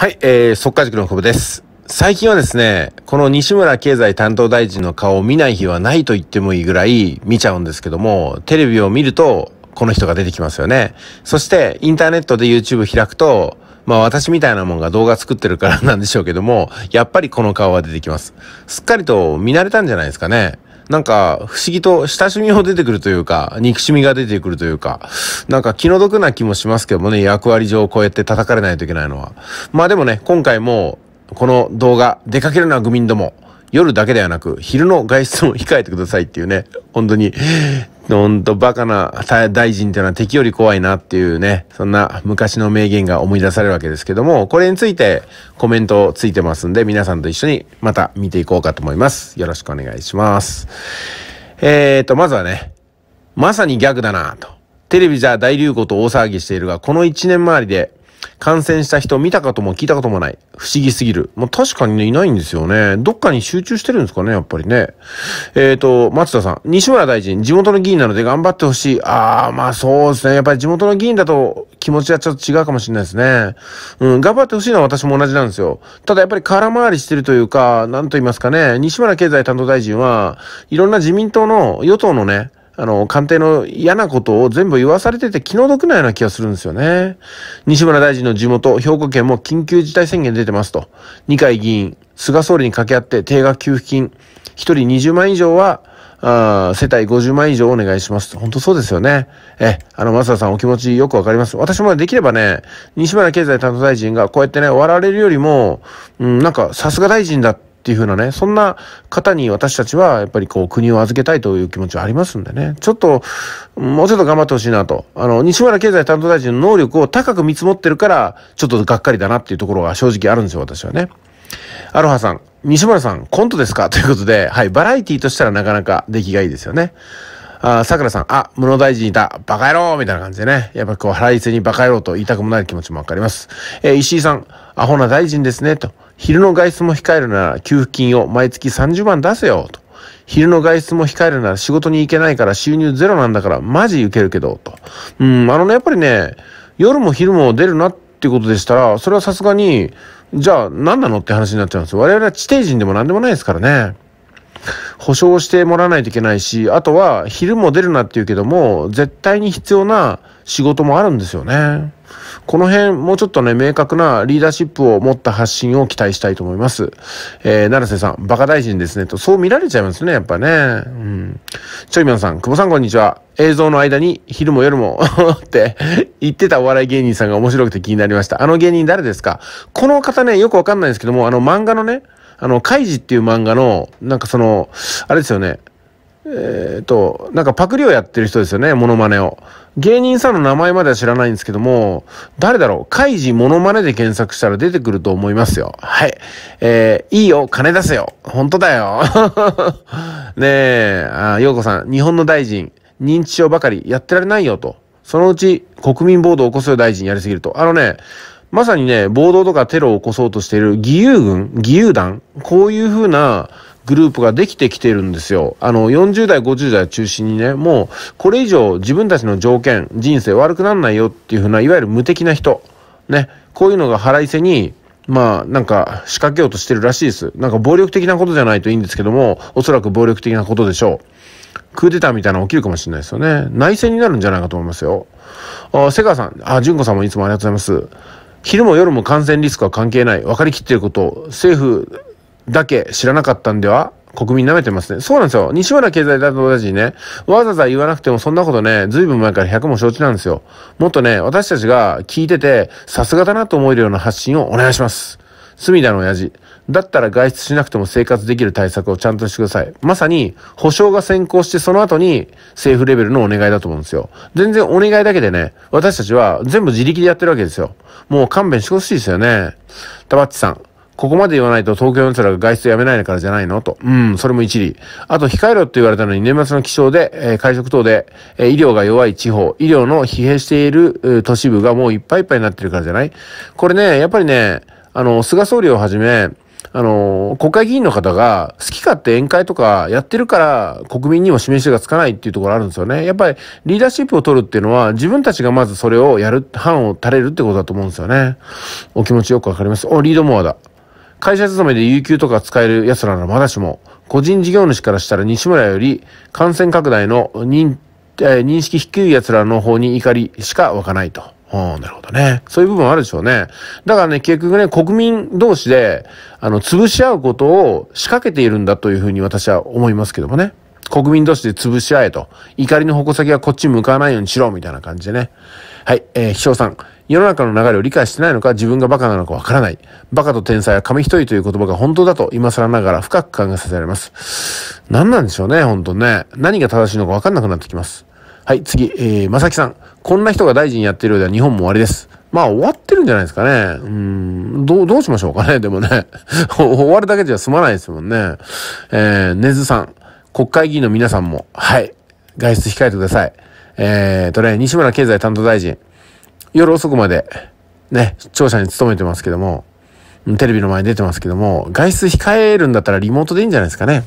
はい、えー、速稼塾の久保です。最近はですね、この西村経済担当大臣の顔を見ない日はないと言ってもいいぐらい見ちゃうんですけども、テレビを見ると、この人が出てきますよね。そして、インターネットで YouTube 開くと、まあ私みたいなもんが動画作ってるからなんでしょうけども、やっぱりこの顔は出てきます。すっかりと見慣れたんじゃないですかね。なんか、不思議と親しみを出てくるというか、憎しみが出てくるというか、なんか気の毒な気もしますけどもね、役割上こうやって叩かれないといけないのは。まあでもね、今回も、この動画、出かけるな愚民ども、夜だけではなく、昼の外出も控えてくださいっていうね、本当に、ほんとバカな大臣っていうのは敵より怖いなっていうね、そんな昔の名言が思い出されるわけですけども、これについてコメントついてますんで、皆さんと一緒にまた見ていこうかと思います。よろしくお願いします。えーと、まずはね、まさにギャグだなと。テレビじゃ大流行と大騒ぎしているが、この1年周りで感染した人見たことも聞いたこともない。不思議すぎる。もう確かにね、いないんですよね。どっかに集中してるんですかね、やっぱりね。えっ、ー、と、松田さん。西村大臣、地元の議員なので頑張ってほしい。ああ、まあそうですね。やっぱり地元の議員だと気持ちはちょっと違うかもしれないですね。うん、頑張ってほしいのは私も同じなんですよ。ただやっぱり空回りしてるというか、なんと言いますかね、西村経済担当大臣は、いろんな自民党の与党のね、あの、官邸の嫌なことを全部言わされてて気の毒なような気がするんですよね。西村大臣の地元、兵庫県も緊急事態宣言出てますと。二階議員、菅総理に掛け合って定額給付金、一人20万以上は、あ世帯50万以上お願いします。本当そうですよね。え、あの、松田さんお気持ちよくわかります。私もできればね、西村経済担当大臣がこうやってね、笑われるよりも、うん、なんか、さすが大臣だって、っていう風なね、そんな方に私たちはやっぱりこう国を預けたいという気持ちはありますんでね、ちょっと、もうちょっと頑張ってほしいなと。あの、西村経済担当大臣の能力を高く見積もってるから、ちょっとがっかりだなっていうところが正直あるんですよ、私はね。アロハさん、西村さん、コントですかということで、はい、バラエティとしたらなかなか出来がいいですよね。あ、桜さん、あ、室大臣いた、バカ野郎みたいな感じでね。やっぱこう、腹いせにバカ野郎と言いたくもない気持ちもわかります。えー、石井さん、アホな大臣ですね、と。昼の外出も控えるなら給付金を毎月30万出せよ、と。昼の外出も控えるなら仕事に行けないから収入ゼロなんだからマジ受けるけど、と。うん、あのね、やっぱりね、夜も昼も出るなってことでしたら、それはさすがに、じゃあ何なのって話になっちゃうんですよ。我々は地底人でも何でもないですからね。保証してもらわないといけないし、あとは昼も出るなって言うけども、絶対に必要な仕事もあるんですよね。この辺、もうちょっとね、明確なリーダーシップを持った発信を期待したいと思います。えー、成瀬さん、バカ大臣ですね、と、そう見られちゃいますね、やっぱね。うん。ちょいみょんさん、久保さんこんにちは。映像の間に、昼も夜も って言ってたお笑い芸人さんが面白くて気になりました。あの芸人誰ですかこの方ね、よくわかんないんですけども、あの漫画のね、あの、カイジっていう漫画の、なんかその、あれですよね。えっ、と、なんかパクリをやってる人ですよね、モノマネを。芸人さんの名前までは知らないんですけども、誰だろうカイジモノマネで検索したら出てくると思いますよ。はい。えー、いいよ、金出せよ。本当だよ。ねえ、あ、ようこさん、日本の大臣、認知症ばかりやってられないよと。そのうち、国民暴動を起こすよ大臣やりすぎると。あのね、まさにね、暴動とかテロを起こそうとしている義勇軍、義勇団、こういうふうなグループができてきてるんですよ。あの、40代、50代中心にね、もう、これ以上自分たちの条件、人生悪くなんないよっていうふうな、いわゆる無敵な人、ね、こういうのが腹いせに、まあ、なんか、仕掛けようとしてるらしいです。なんか、暴力的なことじゃないといいんですけども、おそらく暴力的なことでしょう。クーデターみたいなの起きるかもしれないですよね。内戦になるんじゃないかと思いますよ。あ、瀬川さん、あ、ン子さんもいつもありがとうございます。昼も夜も感染リスクは関係ない。分かりきっていることを政府だけ知らなかったんでは国民舐めてますね。そうなんですよ。西村経済担当大臣ね、わざわざ言わなくてもそんなことね、ずいぶん前から100も承知なんですよ。もっとね、私たちが聞いてて、さすがだなと思えるような発信をお願いします。隅田の親父。だったら外出しなくても生活できる対策をちゃんとしてください。まさに、保証が先行して、その後に政府レベルのお願いだと思うんですよ。全然お願いだけでね、私たちは全部自力でやってるわけですよ。もう勘弁してほしいですよね。たばっちさん。ここまで言わないと東京の奴らが外出やめないからじゃないのと。うん、それも一理。あと、控えろって言われたのに年末の気象で、えー、会食等で、えー、医療が弱い地方、医療の疲弊している、えー、都市部がもういっぱいいっぱいになってるからじゃないこれね、やっぱりね、あの、菅総理をはじめ、あの、国会議員の方が好き勝手宴会とかやってるから国民にも示しがつかないっていうところあるんですよね。やっぱりリーダーシップを取るっていうのは自分たちがまずそれをやる、範を垂れるってことだと思うんですよね。お気持ちよくわかります。お、リードモアだ。会社勤めで有給とか使える奴らならまだしも、個人事業主からしたら西村より感染拡大の認,、えー、認識低い奴らの方に怒りしか湧かないと。ああ、なるほどね。そういう部分あるでしょうね。だからね、結局ね、国民同士で、あの、潰し合うことを仕掛けているんだというふうに私は思いますけどもね。国民同士で潰し合えと。怒りの矛先はこっち向かわないようにしろ、みたいな感じでね。はい、えー、秘書さん。世の中の流れを理解してないのか、自分がバカなのかわからない。バカと天才は紙一重という言葉が本当だと、今更ながら深く考えさせられます。何なんでしょうね、本当ね。何が正しいのかわかんなくなってきます。はい、次、えー、まさきさん。こんな人が大臣やってるようでは日本も終わりです。まあ終わってるんじゃないですかね。うん、どう、どうしましょうかね。でもね、終わるだけじゃ済まないですもんね。えー、ねずさん。国会議員の皆さんも、はい、外出控えてください。えーとね、西村経済担当大臣。夜遅くまで、ね、庁舎に勤めてますけども、テレビの前に出てますけども、外出控えるんだったらリモートでいいんじゃないですかね。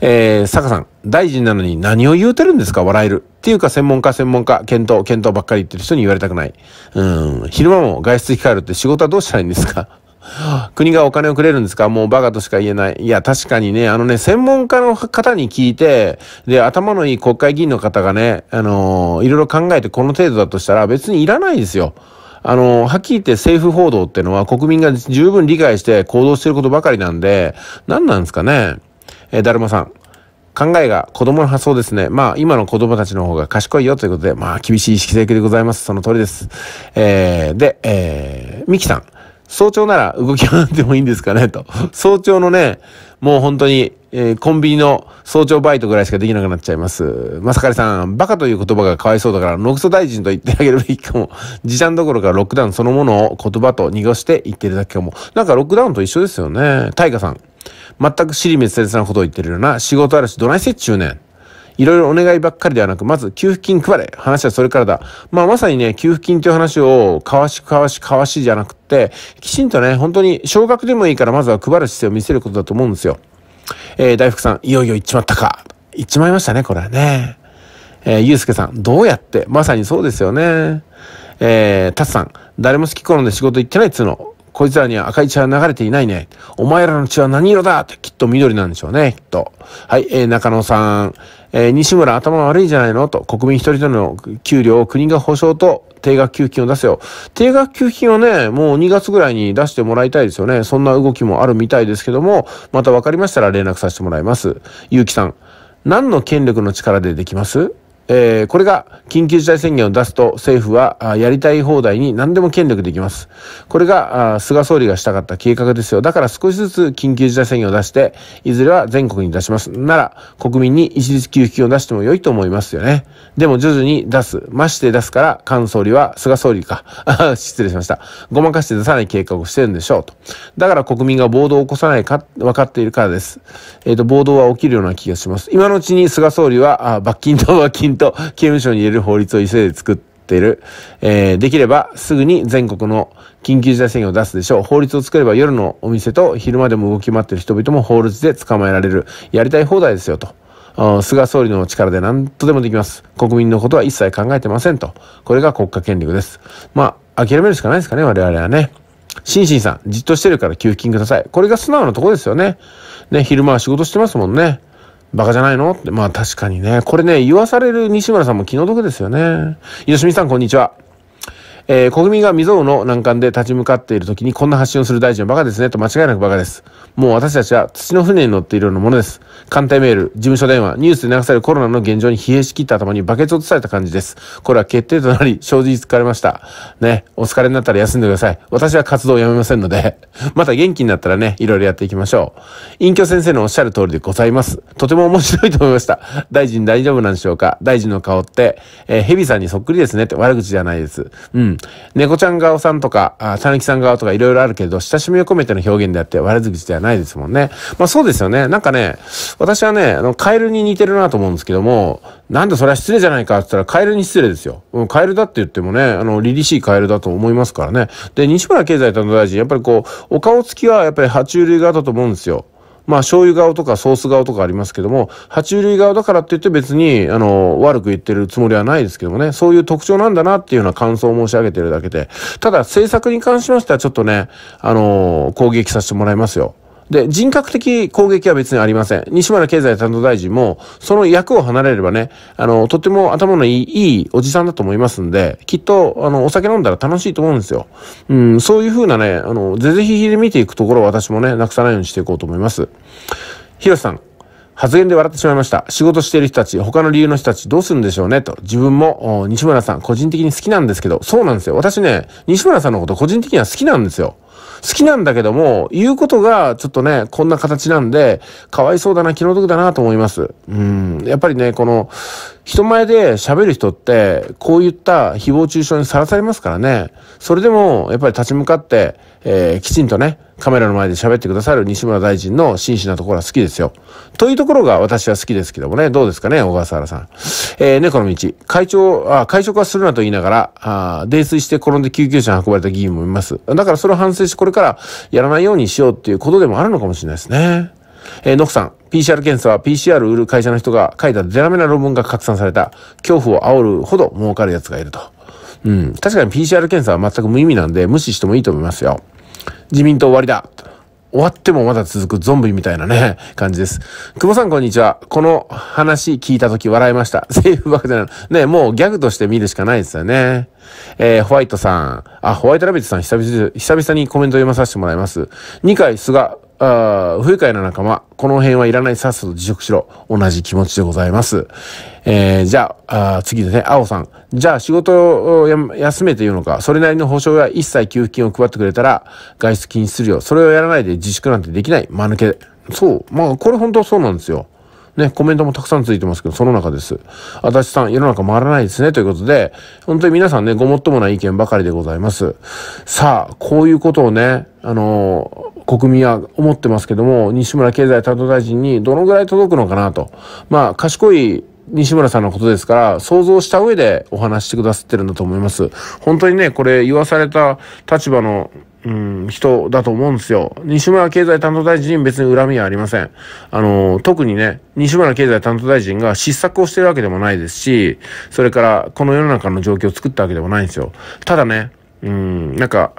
えー、坂さん、大臣なのに何を言うてるんですか笑える。っていうか、専門家、専門家、検討、検討ばっかり言ってる人に言われたくない。うん、昼間も外出控えるって仕事はどうしたらいいんですか国がお金をくれるんですかもうバカとしか言えない。いや、確かにね、あのね、専門家の方に聞いて、で、頭のいい国会議員の方がね、あのー、いろいろ考えてこの程度だとしたら別にいらないですよ。あの、はっきり言って政府報道ってのは国民が十分理解して行動してることばかりなんで、何なんですかね。えー、だるまさん。考えが子供の発想ですね。まあ、今の子供たちの方が賢いよということで、まあ、厳しい意識的でございます。その通りです。えー、で、えー、ミキさん。早朝なら動きはなってもいいんですかねと。早朝のね、もう本当に、えー、コンビニの早朝バイトぐらいしかできなくなっちゃいます。まさかりさん、バカという言葉がかわいそうだから、ノクソ大臣と言ってあげるべきかも。時短どころかロックダウンそのものを言葉と濁して言ってるだけかも。なんかロックダウンと一緒ですよね。タイカさん。全く尻滅裂なことを言ってるような仕事あるしどないせっちゅうねん。いろいろお願いばっかりではなく、まず給付金配れ。話はそれからだ。まあまさにね、給付金という話を、かわしかわしかわしじゃなくて、きちんとね、本当に少額でもいいから、まずは配る姿勢を見せることだと思うんですよ。えー、大福さん、いよいよ行っちまったか。行っちまいましたね、これはね。えー、ゆうすけさん、どうやってまさにそうですよね。えー、たつさん、誰も好き好んで仕事行ってないっつうの。こいつらには赤い血は流れていないね。お前らの血は何色だってきっと緑なんでしょうね、きっと。はい、えー、中野さん。えー、西村頭悪いじゃないのと、国民一人での給料を国が保障と定額給付金を出せよ。定額給付金をね、もう2月ぐらいに出してもらいたいですよね。そんな動きもあるみたいですけども、また分かりましたら連絡させてもらいます。ゆうきさん。何の権力の力でできますえー、これが緊急事態宣言を出すと政府はやりたい放題に何でも権力できます。これが菅総理がしたかった計画ですよ。だから少しずつ緊急事態宣言を出して、いずれは全国に出します。なら国民に一律給付金を出しても良いと思いますよね。でも徐々に出す。まして出すから、菅総理は、菅総理か。失礼しました。ごまかして出さない計画をしてるんでしょうと。だから国民が暴動を起こさないか、分かっているからです。えっ、ー、と、暴動は起きるような気がします。今のうちに菅総理は、罰金と罰金と刑務所に入れる法律を急いで作って、いる。えー、できればすぐに全国の緊急事態宣言を出すでしょう。法律を作れば夜のお店と昼間でも動き回ってる人々も法律で捕まえられる。やりたい放題ですよと。菅総理の力で何とでもできます。国民のことは一切考えてませんと。これが国家権力です。まあ、諦めるしかないですかね、我々はね。心身さん、じっとしてるから給付金ください。これが素直なとこですよね。ね、昼間は仕事してますもんね。バカじゃないのって、まあ確かにね。これね、言わされる西村さんも気の毒ですよね。よしみさん、こんにちは。えー、国民が未曾有の難関で立ち向かっている時にこんな発信をする大臣はバカですねと間違いなくバカです。もう私たちは土の船に乗っているようなものです。艦隊メール、事務所電話、ニュースで流されるコロナの現状に疲弊しきった頭にバケツを落とされた感じです。これは決定となり、正直疲れました。ね、お疲れになったら休んでください。私は活動をやめませんのでまた元気になったらね、いろいろやっていきましょう。隠居先生のおっしゃる通りでございます。とても面白いと思いました。大臣大丈夫なんでしょうか大臣の顔って、えー、ヘビさんにそっくりですねって悪口じゃないです。うん。猫ちゃん顔さんとか、たぬきさん顔とかいろいろあるけど、親しみを込めての表現であって、悪口ではないですもんね。まあそうですよね。なんかね、私はね、あの、カエルに似てるなと思うんですけども、なんでそれは失礼じゃないかって言ったら、カエルに失礼ですよ。うん、カエルだって言ってもね、あの、凛々しいカエルだと思いますからね。で、西村経済担当大臣、やっぱりこう、お顔つきはやっぱり爬虫類型だと思うんですよ。まあ、醤油顔とかソース顔とかありますけども、爬虫類顔だからって言って別に、あの、悪く言ってるつもりはないですけどもね、そういう特徴なんだなっていうような感想を申し上げてるだけで、ただ、制作に関しましてはちょっとね、あの、攻撃させてもらいますよ。で、人格的攻撃は別にありません。西村経済担当大臣も、その役を離れればね、あの、とっても頭のいい、いいおじさんだと思いますんで、きっと、あの、お酒飲んだら楽しいと思うんですよ。うん、そういうふうなね、あの、ぜぜひひで見ていくところを私もね、なくさないようにしていこうと思います。ひろさん、発言で笑ってしまいました。仕事している人たち、他の理由の人たちどうするんでしょうねと。自分も、西村さん個人的に好きなんですけど、そうなんですよ。私ね、西村さんのこと個人的には好きなんですよ。好きなんだけども、言うことがちょっとね、こんな形なんで、かわいそうだな、気の毒だなと思います。うん。やっぱりね、この、人前で喋る人って、こういった誹謗中傷にさらされますからね。それでも、やっぱり立ち向かって、えー、きちんとね、カメラの前で喋ってくださる西村大臣の真摯なところは好きですよ。というところが私は好きですけどもね、どうですかね、小笠原さん。えー、猫の道。会長、あ、会食はするなと言いながら、あ泥酔して転んで救急車に運ばれた議員もいます。だからそれを反省し、これからやらないようにしようっていうことでもあるのかもしれないですね。えー、ノクさん、PCR 検査は PCR 売る会社の人が書いたデラメな論文が拡散された。恐怖を煽るほど儲かる奴がいると。うん。確かに PCR 検査は全く無意味なんで、無視してもいいと思いますよ。自民党終わりだ。終わってもまだ続くゾンビみたいなね、感じです。久保さんこんにちは。この話聞いた時笑いました。セーばバかじゃなの。ね、もうギャグとして見るしかないですよね。えー、ホワイトさん。あ、ホワイトラビットさん久々、久々にコメント読まさせてもらいます。2回菅、あ不愉快な仲間、この辺はいらないさっさと辞職しろ。同じ気持ちでございます。えー、じゃあ、あ次ですね、青さん。じゃあ仕事を休めて言うのか、それなりの保証や一切給付金を配ってくれたら外出禁止するよ。それをやらないで自粛なんてできない。間抜け。そう。まあ、これ本当そうなんですよ。ね、コメントもたくさんついてますけど、その中です。足立さん、世の中回らないですね、ということで、本当に皆さんね、ごもっともない意見ばかりでございます。さあ、こういうことをね、あのー、国民は思ってますけども、西村経済担当大臣にどのぐらい届くのかなと。まあ、賢い西村さんのことですから、想像した上でお話してくださってるんだと思います。本当にね、これ言わされた立場のうん、人だと思うんですよ。西村経済担当大臣に別に恨みはありません。あの、特にね、西村経済担当大臣が失策をしてるわけでもないですし、それからこの世の中の状況を作ったわけでもないんですよ。ただね、うん、なんか、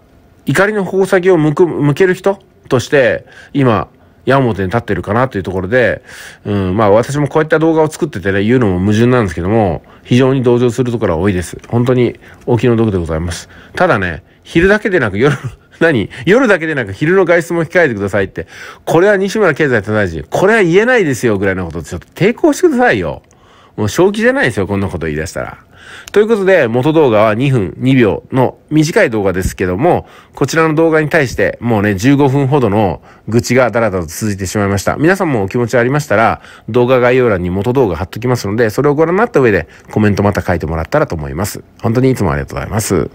怒りの矛先を向く、向ける人として、今、山本に立ってるかなというところで、うん、まあ私もこういった動画を作っててね、言うのも矛盾なんですけども、非常に同情するところは多いです。本当にお気の毒でございます。ただね、昼だけでなく夜何夜だけでなく昼の外出も控えてくださいって。これは西村経済大臣。これは言えないですよ、ぐらいのことちょっと抵抗してくださいよ。もう正気じゃないですよ、こんなこと言い出したら。ということで、元動画は2分2秒の短い動画ですけども、こちらの動画に対してもうね、15分ほどの愚痴がだらだらと続いてしまいました。皆さんもお気持ちありましたら、動画概要欄に元動画貼っときますので、それをご覧になった上でコメントまた書いてもらったらと思います。本当にいつもありがとうございます。